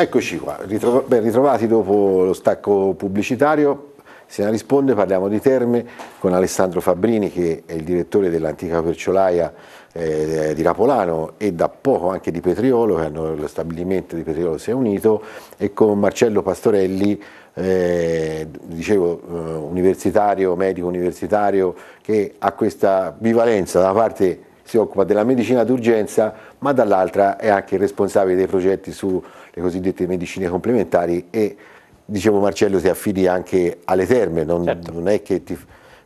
Eccoci qua, Ritrova ben ritrovati dopo lo stacco pubblicitario. Se ne risponde parliamo di terme con Alessandro Fabbrini che è il direttore dell'antica perciolaia eh, di Rapolano e da poco anche di Petriolo, che hanno lo stabilimento di Petriolo si è unito, e con Marcello Pastorelli, eh, dicevo eh, universitario, medico universitario, che ha questa bivalenza da una parte si occupa della medicina d'urgenza, ma dall'altra è anche responsabile dei progetti sulle cosiddette medicine complementari e dicevo Marcello ti affidi anche alle terme, non, certo. non è che ti,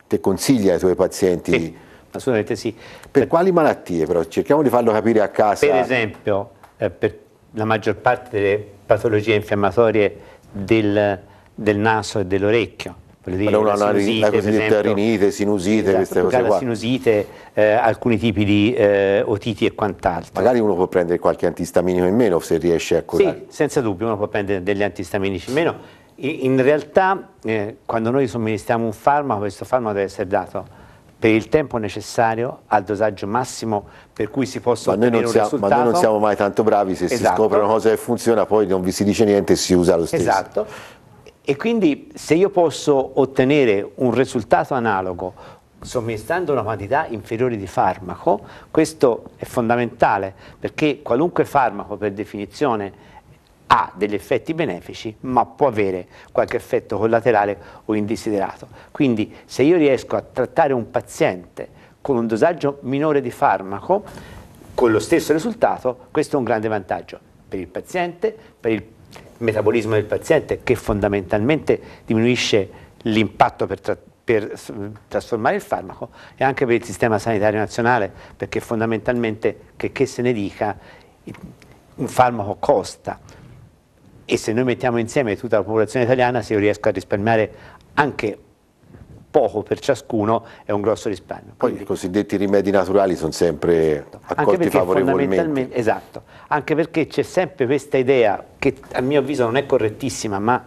ti, consiglia ai tuoi pazienti. Sì, assolutamente sì. Per, per, quali malattie però? Cerchiamo di farlo capire a casa. Per esempio, eh, per la maggior parte delle patologie infiammatorie del, del naso e dell'orecchio, Dire, la, una, sinusite, la cosiddetta esempio, rinite, sinusite, esatto, queste cose qua. sinusite, eh, alcuni tipi di eh, otiti e quant'altro. Magari uno può prendere qualche antistaminico in meno se riesce a curare. Sì, senza dubbio uno può prendere degli antistaminici in meno. In realtà eh, quando noi somministriamo un farmaco, questo farmaco deve essere dato per il tempo necessario al dosaggio massimo per cui si possa ottenere siamo, risultato. Ma noi non siamo mai tanto bravi se esatto. si scopre una cosa che funziona, poi non vi si dice niente e si usa lo stesso. Esatto, e quindi se io posso ottenere un risultato analogo somministrando una quantità inferiore di farmaco, questo è fondamentale perché qualunque farmaco per definizione ha degli effetti benefici ma può avere qualche effetto collaterale o indesiderato. Quindi se io riesco a trattare un paziente con un dosaggio minore di farmaco, con lo stesso risultato, questo è un grande vantaggio per il paziente, per il paziente metabolismo del paziente che fondamentalmente diminuisce l'impatto per, tra per trasformare il farmaco e anche per il sistema sanitario nazionale perché fondamentalmente che, che se ne dica un farmaco costa e se noi mettiamo insieme tutta la popolazione italiana se io riesco a risparmiare anche poco per ciascuno è un grosso risparmio. Poi i cosiddetti rimedi naturali sono sempre esatto. accolti favorevolmente. Esatto, anche perché c'è sempre questa idea che a mio avviso non è correttissima ma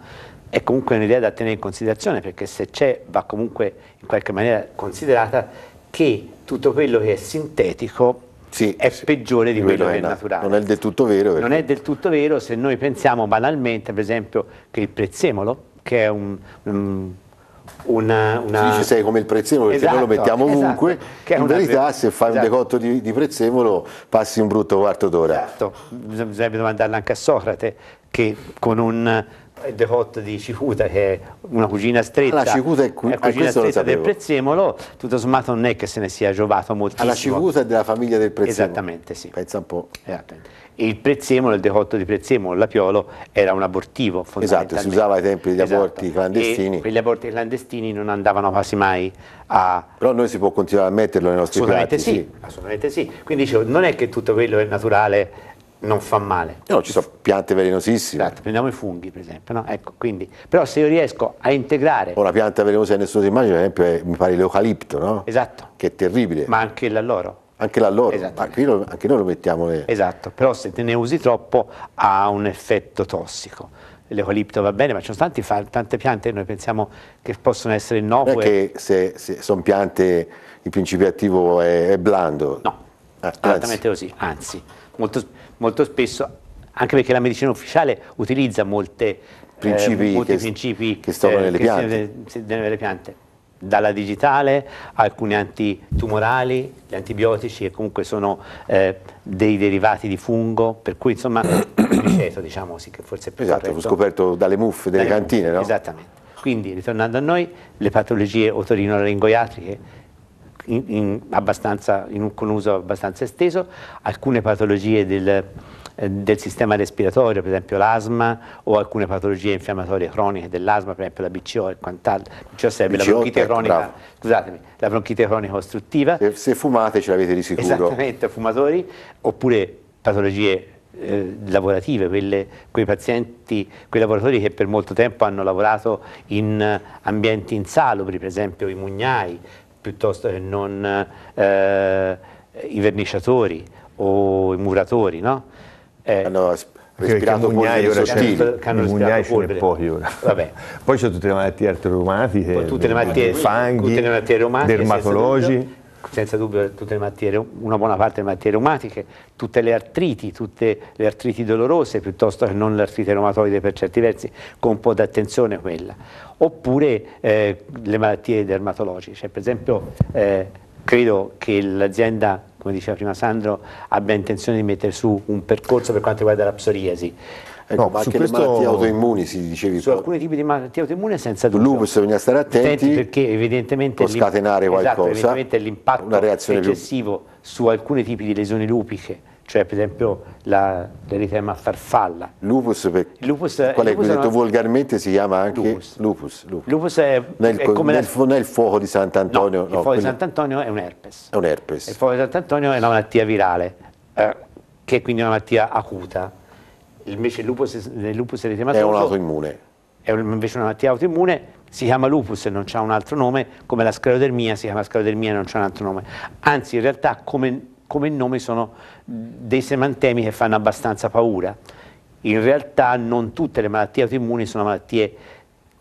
è comunque un'idea da tenere in considerazione perché se c'è va comunque in qualche maniera considerata che tutto quello che è sintetico sì, è sì. peggiore di quello, quello che è naturale. Non è del tutto vero. Perché... Non è del tutto vero se noi pensiamo banalmente, per esempio, che il prezzemolo, che è un, un una, una... Sì, ci sei come il prezzemolo perché esatto, noi lo esatto. mettiamo esatto. ovunque esatto, in verità vera... se fai esatto. un decotto di, di, prezzemolo passi un brutto quarto d'ora esatto bisognerebbe domandarla anche a Socrate che con un The Hot di Cicuta che è una cugina stretta, la ah, Cicuta è, cu- è ah, cugina stretta del Prezzemolo, tutto sommato non è che se ne sia giovato moltissimo. Alla Cicuta è della famiglia del Prezzemolo. Esattamente, sì. Pensa un po'. Esattamente. Eh, il Prezzemolo, il decotto di Prezzemolo, l'Apiolo, era un abortivo fondamentalmente. Esatto, si usava ai tempi degli esatto. aborti clandestini. E quegli aborti clandestini non andavano quasi mai a... Però noi si può continuare a metterlo nei nostri assolutamente piatti. Sì, sì. Assolutamente sì. Quindi dicevo, non è che tutto quello è naturale non fa male. No, ci sono piante velenosissime. Esatto, prendiamo i funghi per esempio, no? ecco, quindi, però se io riesco a integrare... Una pianta velenosa che nessuno si immagina, per esempio, è, mi pare l'eucalipto, no? Esatto. Che è terribile. Ma anche l'alloro. Anche l'alloro, esatto. anche, noi lo mettiamo... Le... Esatto, però se te ne usi troppo ha un effetto tossico l'eucalipto va bene, ma ci sono tanti, tante piante che noi pensiamo che possono essere innocue. Non è che se, se sono piante il principio attivo è, è blando. No. Ah, esattamente così, anzi, molto, molto spesso anche perché la medicina ufficiale utilizza molte, eh, principi eh, molti che, principi che stanno eh, nelle, piante. nelle, piante. dalla digitale, alcuni antitumorali, gli antibiotici che comunque sono eh, dei derivati di fungo, per cui insomma il diciamo sì che forse è più Esatto, corretto. fu scoperto dalle muffe delle dalle cantine, muffe, no? Esattamente. Quindi ritornando a noi, le patologie otorino-laringoiatriche in, in un, con uso abbastanza esteso, alcune patologie del, eh, del sistema respiratorio, per esempio l'asma o alcune patologie infiammatorie croniche dell'asma, per esempio la BCO e quant'altro. la bronchite cronica, bravo. scusatemi, la bronchite cronica ostruttiva. Se, se fumate ce l'avete di sicuro. Esattamente, fumatori oppure patologie eh, lavorative, quelle, quei pazienti, quei lavoratori che per molto tempo hanno lavorato in ambienti insalubri, per esempio i mugnai, piuttosto che non eh, i verniciatori o i muratori, no? Eh, allora, respirato polvere sottili che hanno respirato polvere pochi ora. Vabbè. poi c'è tutte le malattie arteromatiche tutte le malattie fanghi tutte le malattie dermatologi senza dubbio tutte le malattie, una buona parte delle malattie reumatiche, tutte le artriti, tutte le artriti dolorose piuttosto che non le artriti reumatoide per certi versi, con un po' di attenzione quella. Oppure eh, le malattie dermatologiche, cioè, per esempio eh, credo che l'azienda come diceva prima Sandro, abbia intenzione di mettere su un percorso per quanto riguarda la psoriasi, Ecco, no, ma anche questo... le malattie autoimmuni si dicevi. Su alcuni tipi di malattie autoimmuni senza dubbio. Lupus bisogna stare attenti, attenti perché evidentemente può scatenare esatto, qualcosa. Esatto, evidentemente l'impatto eccessivo più... su alcuni tipi di lesioni lupiche cioè per esempio la, l'eritema farfalla. Lupus, per, lupus qual è, lupus detto una... volgarmente si chiama anche lupus. Lupus, lupus. lupus è, nel, è come nel, nel fuoco di Sant'Antonio. No, no, il fuoco quelli... di Sant'Antonio è un herpes. È un herpes. Il fuoco di Sant'Antonio è una malattia virale, eh, che è quindi una malattia acuta invece il lupus, il lupus eritematoso... È un autoimmune. È invece una malattia autoimmune, si chiama lupus e non ha un altro nome, come la sclerodermia si chiama sclerodermia e non c'è un altro nome. Anzi, in realtà come, come nome sono dei semantemi che fanno abbastanza paura. In realtà non tutte le malattie autoimmuni sono malattie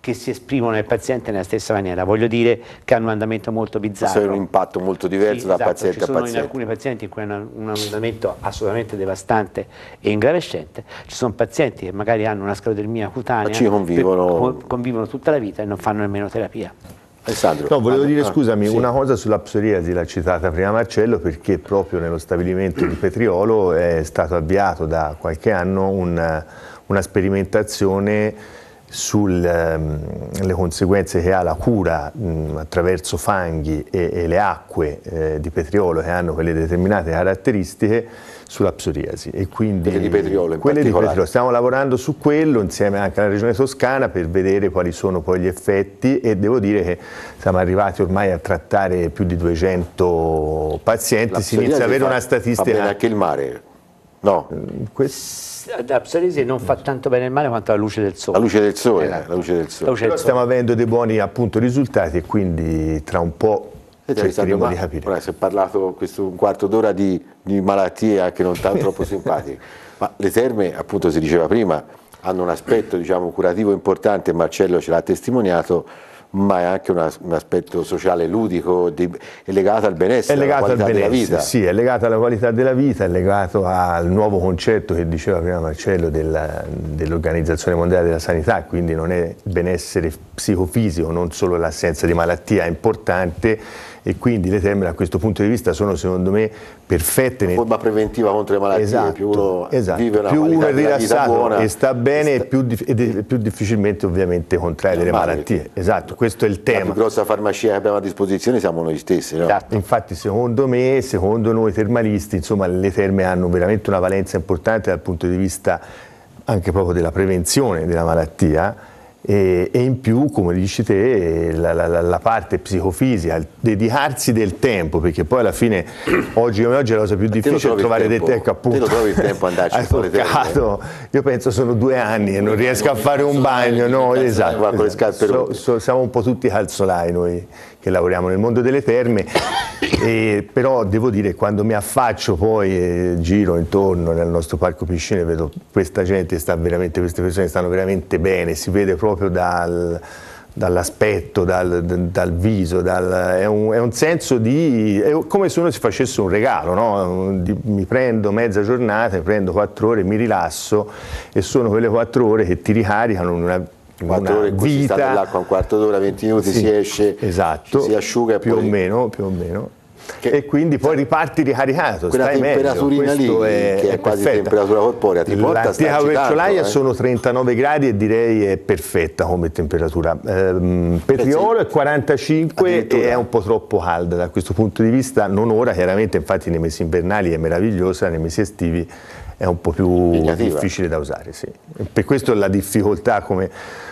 che si esprimono nel paziente nella stessa maniera, voglio dire che hanno un andamento molto bizzarro. C'è un impatto molto diverso sì, da esatto, paziente a paziente. Ci sono alcuni pazienti in cui hanno un andamento assolutamente devastante e ingravescente, ci sono pazienti che magari hanno una sclerodermia cutanea, Ma ci convivono... convivono tutta la vita e non fanno nemmeno terapia. Alessandro. No, volevo dire, scusami, sì. una cosa sulla psoriasi, l'ha citata prima Marcello, perché proprio nello stabilimento di Petriolo è stato avviato da qualche anno un, una sperimentazione sulle ehm, conseguenze che ha la cura mh, attraverso fanghi e, e le acque eh, di petriolo che hanno quelle determinate caratteristiche sulla psoriasi. E quindi, quelle di petriolo quelle di petriolo. Stiamo lavorando su quello insieme anche alla Regione Toscana per vedere quali sono poi gli effetti e devo dire che siamo arrivati ormai a trattare più di 200 pazienti, si inizia ad avere fa, una statistica... Fa bene anche il mare. No. Mm, la psoriasi non fa tanto bene il male quanto la luce del sole. La luce del sole, esatto. la luce del sole. luce del sole. stiamo avendo dei buoni appunto, risultati e quindi tra un po' cercheremo di capire. Ora, si è parlato questo un quarto d'ora di, di malattie anche non tanto troppo simpatiche, ma le terme appunto si diceva prima hanno un aspetto diciamo, curativo importante, Marcello ce l'ha testimoniato, ma è anche una, un aspetto sociale ludico di, è legato al benessere, è legato al benessere, vita. Sì, è legato alla qualità della vita, è legato al nuovo concetto che diceva prima Marcello dell'Organizzazione Mondiale della Sanità, quindi non è benessere psicofisico, non solo l'assenza di malattia, è importante e quindi le terme a questo punto di vista sono secondo me perfette. Una forma preventiva contro le malattie, esatto, più uno esatto. vive una più uno è rilassato buona, e sta bene sta... più dif- più, difficilmente ovviamente contrae delle malattie. Esatto, questo è il tema. La più grossa farmacia che abbiamo a disposizione siamo noi stessi. No? Esatto, infatti secondo me, secondo noi termalisti, insomma le terme hanno veramente una valenza importante dal punto di vista anche proprio della prevenzione della malattia e, e in più, come dici te, la, la, la, parte psicofisica, il dedicarsi del tempo, perché poi alla fine, oggi come oggi è la cosa più difficile è trovare del tempo, appunto. Te lo ecco, trovi il tempo andarci hai toccato, io penso sono due anni e non riesco a fare un bagno, no, esatto, esatto. So, so, siamo un po' tutti calzolai noi che lavoriamo nel mondo delle terme, e, però devo dire quando mi affaccio poi eh, giro intorno nel nostro parco piscine vedo questa gente sta veramente, queste persone stanno veramente bene, si vede proprio dal dall'aspetto, dal, dal, viso, dal, è, un, è, un, senso di... è come se uno si facesse un regalo, no? mi prendo mezza giornata, mi prendo quattro ore, mi rilasso e sono quelle quattro ore che ti ricaricano una 4 ore qui vita. si sta un quarto d'ora, 20 minuti sì, si esce, esatto, si asciuga più, poi... o meno, più o meno. Che, e quindi poi riparti ricaricato. Quella temperaturina meglio, lì, è, che è, è quasi perfetta. temperatura corporea, ti porta L'antica verciolaia eh? sono 39 gradi e direi è perfetta come temperatura. Ehm, Petriolo è 45 e è un po' troppo calda da questo punto di vista, non ora, chiaramente infatti nei mesi invernali è meravigliosa, nei mesi estivi è un po' più Vignativa. difficile da usare. Sì. Per questo la difficoltà, come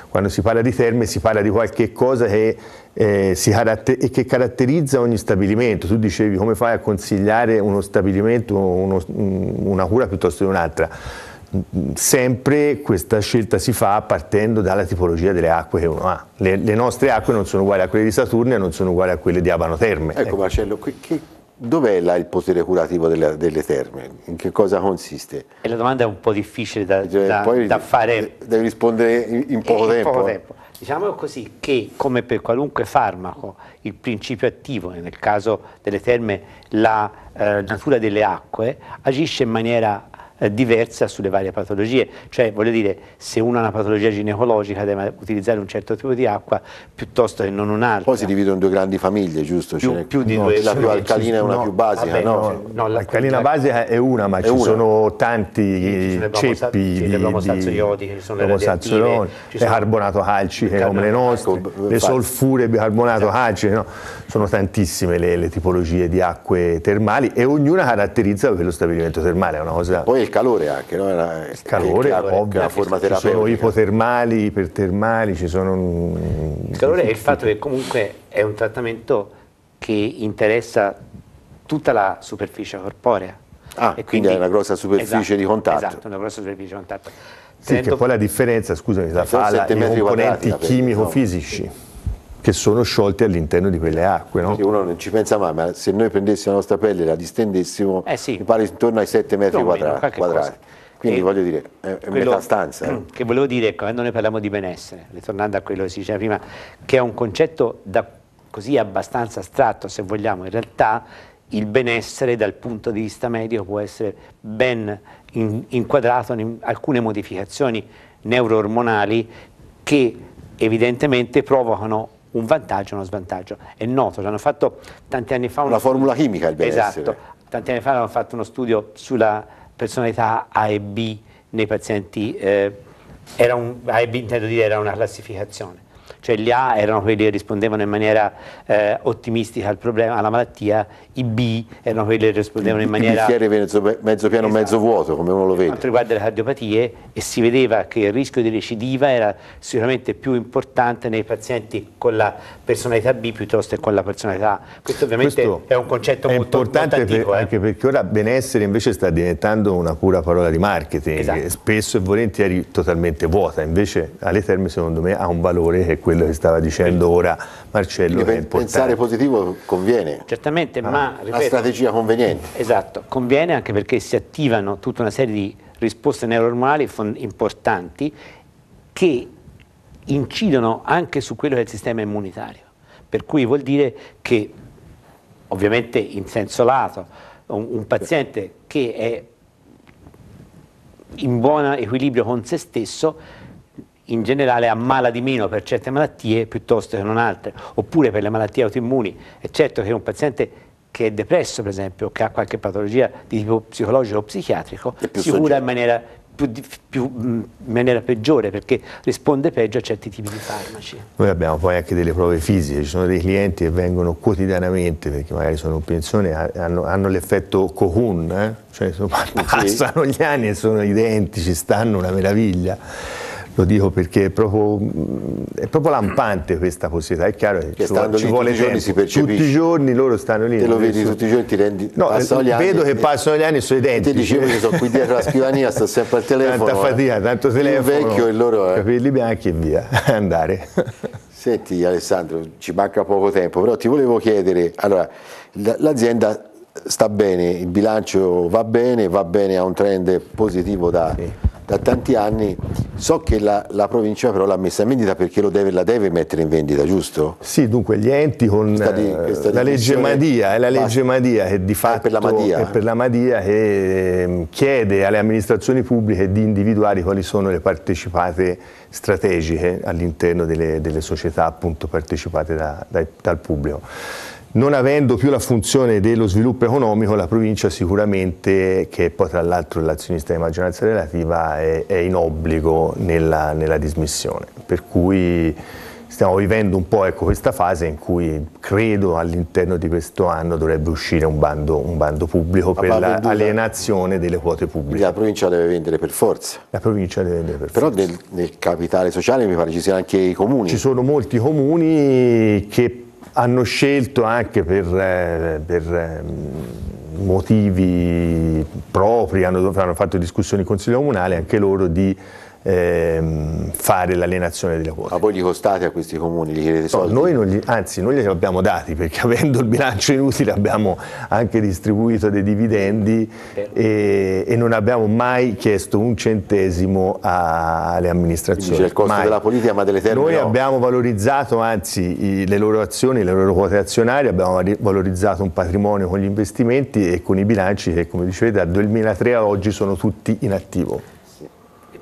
quando si parla di terme, si parla di qualche cosa che, eh, caratter che caratterizza ogni stabilimento. Tu dicevi come fai a consigliare uno stabilimento, uno, mm, una cura piuttosto che un'altra. Sempre questa scelta si fa partendo dalla tipologia delle acque che uno ha. Le, le nostre acque non sono uguali a quelle di Saturnia, non sono uguali a quelle di Abano Terme. Ecco, ecco. Marcello, che, Dov'è il potere curativo delle, delle, terme? In che cosa consiste? E la domanda è un po' difficile da, cioè, da, da fare. Devi rispondere in, in, eh, poco, in tempo. poco, tempo. Diciamo così che, come per qualunque farmaco, il principio attivo, nel caso delle terme, la eh, natura delle acque, agisce in maniera eh, diversa sulle varie patologie, cioè voglio dire se uno ha una patologia ginecologica deve utilizzare un certo tipo di acqua piuttosto che non un'altra. Poi si dividono in due grandi famiglie, giusto? Più, più di no, due. La più alcalina e una no, più basica, vabbè, no? no l'alcalina la basica è una, ma è ci una. sono tanti ci ceppi ci di, di, iodi, ci sono le radioattive, ci sono carbonato calciche come le nostre, le solfure bicarbonato esatto. calciche, no? sono tantissime le, le, tipologie di acque termali e ognuna caratterizza quello stabilimento termale, è una cosa Poi calore anche, no? Era, il calore, la, ovvio, la forma ci sono ipotermali, ipertermali, ci sono... Il calore è il fatto che comunque è un trattamento che interessa tutta la superficie corporea. Ah, e quindi, quindi è una grossa superficie esatto, di contatto. Esatto, una grossa superficie di contatto. Sì, Tenendo... che poi la differenza, scusami, la fa i componenti chimico-fisici che sono sciolti all'interno di quelle acque. No? Sì, uno non ci pensa mai, ma se noi prendessimo la nostra pelle e la distendessimo, eh sì. mi pare intorno ai 7 metri no, quadrati. quadrati. Quindi e eh, voglio dire, è quello, metà stanza. Eh. Che volevo dire, quando ecco, eh, noi parliamo di benessere, ritornando a quello che si diceva prima, che è un concetto da, così abbastanza astratto, se vogliamo, in realtà il benessere dal punto di vista medico può essere ben in, inquadrato in alcune modificazioni neuroormonali che evidentemente provocano un vantaggio e uno svantaggio. È noto, l'hanno fatto tanti anni fa. Una formula chimica il benessere. Esatto, tanti anni fa hanno fatto uno studio sulla personalità A e B nei pazienti, eh, un, A e B intendo dire era una classificazione cioè gli A erano quelli che rispondevano in maniera eh, ottimistica al problema, alla malattia, i B erano quelli che rispondevano in maniera... Il bicchiere mezzo, mezzo piano, esatto. mezzo vuoto, come uno lo vede. Per quanto riguarda le cardiopatie, e si vedeva che il rischio di recidiva era sicuramente più importante nei pazienti con la personalità B piuttosto che con la personalità... A. Questo ovviamente Questo è un concetto è molto, importante molto antico, per, eh. anche perché ora benessere invece sta diventando una pura parola di marketing, esatto. spesso e volentieri totalmente vuota, invece alle terme secondo me ha un valore che è questo quello che stava dicendo ora Marcello. Quindi, pensare positivo conviene. Certamente, ah, ma... Ripeto, una strategia conveniente. Esatto, conviene anche perché si attivano tutta una serie di risposte neuronali importanti che incidono anche su quello che è il sistema immunitario. Per cui vuol dire che, ovviamente in senso lato, un, un paziente che è in buon equilibrio con se stesso in generale ammala di meno per certe malattie piuttosto che non altre, oppure per le malattie autoimmuni. È certo che un paziente che è depresso, per esempio, che ha qualche patologia di tipo psicologico o psichiatrico, si cura in maniera più, più, in maniera peggiore perché risponde peggio a certi tipi di farmaci. Noi abbiamo poi anche delle prove fisiche, ci sono dei clienti che vengono quotidianamente perché magari sono in pensione, hanno, hanno l'effetto cocoon, eh? cioè sono, passano sì. gli anni e sono identici, stanno una meraviglia lo dico perché è proprio, mm, è proprio, lampante questa possibilità, è chiaro che, che ci, ci vuole tutti tempo, i giorni tutti i giorni loro stanno lì. Te lo vedi tutti i giorni, ti rendi, no, passano eh, gli anni. Vedo che passano gli anni sui denti. Ti dicevo che sono qui dietro la scrivania, sto sempre al telefono. Tanta fatica, eh. tanto telefono, il vecchio e loro... Eh. Capelli bianchi e via, andare. Senti Alessandro, ci manca poco tempo, però ti volevo chiedere, allora, l'azienda sta bene, il bilancio va bene, va bene, ha un trend positivo da... Sì da tanti anni. So che la, la provincia però l'ha messa in vendita perché deve, la deve mettere in vendita, giusto? Sì, dunque gli enti con questa di, questa eh, la legge Madia, è la legge basta. Madia che di fatto è per, la Madia. è per la Madia che ehm, chiede alle amministrazioni pubbliche di individuare quali sono le partecipate strategiche all'interno delle, delle, società appunto partecipate da, da, dal pubblico non avendo più la funzione dello sviluppo economico, la provincia sicuramente, che poi tra l'altro l'azionista di maggioranza relativa, è, è in obbligo nella, nella, dismissione. Per cui stiamo vivendo un po' ecco, questa fase in cui credo all'interno di questo anno dovrebbe uscire un bando, un bando pubblico per l'alienazione delle quote pubbliche. La provincia deve vendere per forza. La provincia deve vendere per Però forza. Però nel capitale sociale mi pare ci siano anche i comuni. Ci sono molti comuni che hanno scelto anche per, eh, per ehm, motivi propri, hanno, hanno fatto discussioni in Consiglio Comunale anche loro di ehm, fare l'alienazione dei lavori. Ma voi li costate a questi comuni? Gli chiedete soldi? noi non gli, anzi, noi glieli abbiamo dati perché avendo il bilancio inutile abbiamo anche distribuito dei dividendi e, e non abbiamo mai chiesto un centesimo alle amministrazioni. Quindi c'è il costo mai. della politica ma delle terre Noi no. abbiamo valorizzato anzi i, le loro azioni, le loro quote azionarie, abbiamo valorizzato un patrimonio con gli investimenti e con i bilanci che come dicevete dal 2003 a oggi sono tutti in attivo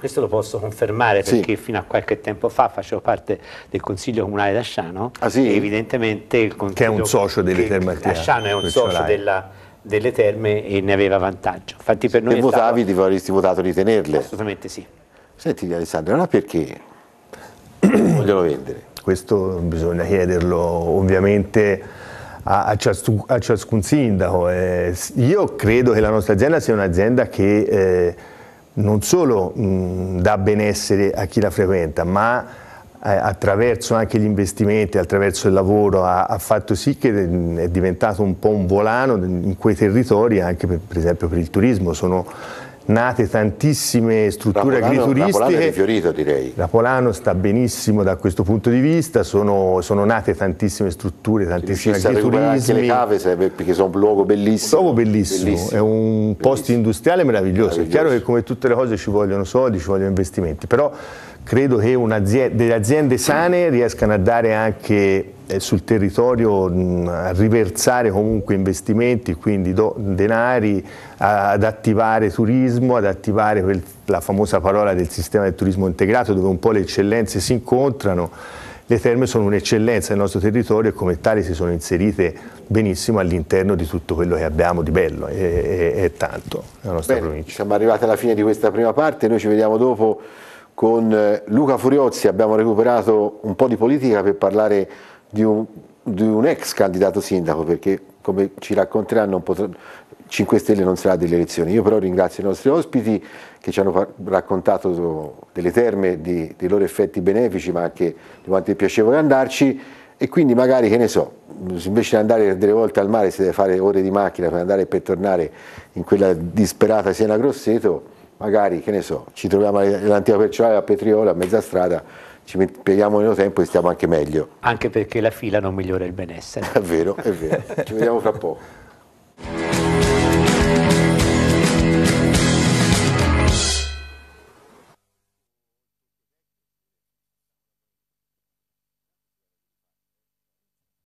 questo lo posso confermare perché sì. fino a qualche tempo fa facevo parte del Consiglio Comunale d'Asciano ah, sì? evidentemente il Consiglio Che è un socio delle Terme d'Asciano è un socio della delle terme e ne aveva vantaggio. Infatti per noi Se votavi stato... ti avresti votato di tenerle? Assolutamente sì. Senti Alessandro, non ha perché vogliono vendere? Questo bisogna chiederlo ovviamente a, a, ciascun, a ciascun, sindaco. Eh, io credo che la nostra azienda sia un'azienda che... Eh, non solo mh, dà benessere a chi la frequenta, ma eh, attraverso anche gli investimenti, attraverso il lavoro, ha, ha, fatto sì che è diventato un po' un volano in quei territori anche per, per esempio per il turismo. Sono, nate tantissime strutture Napolano, agrituristiche. Napolano è rifiorito direi. Napolano sta benissimo da questo punto di vista, sono, sono nate tantissime strutture, tantissime agriturismi. anche le cave sarebbe, perché sono un luogo bellissimo. Un luogo bellissimo, bellissimo. è un bellissimo. posto industriale meraviglioso. meraviglioso. È chiaro che come tutte le cose ci vogliono soldi, ci vogliono investimenti, però credo che delle aziende sane riescano a dare anche eh, sul territorio mh, a riversare comunque investimenti, quindi do, denari, a, ad attivare turismo, ad attivare quel, la famosa parola del sistema del turismo integrato dove un po' le eccellenze si incontrano. Le terme sono un'eccellenza del nostro territorio e come tali si sono inserite benissimo all'interno di tutto quello che abbiamo di bello e, e, e tanto nella nostra Bene, provincia. Siamo arrivati alla fine di questa prima parte, noi ci vediamo dopo con eh, Luca Furiozzi abbiamo recuperato un po' di politica per parlare di di un, di un ex candidato sindaco, perché come ci racconteranno potrà, 5 Stelle non sarà delle elezioni. Io però ringrazio i nostri ospiti che ci hanno raccontato delle terme, di, dei loro effetti benefici, ma anche di quanto è piacevole andarci e quindi magari, che ne so, invece di andare delle volte al mare si deve fare ore di macchina per andare e per tornare in quella disperata Siena Grosseto, magari, che ne so, ci troviamo all'antica perciolare a Petriola, a mezza strada, ci impieghiamo meno tempo e stiamo anche meglio. Anche perché la fila non migliora il benessere. È vero, è vero. Ci vediamo fra poco.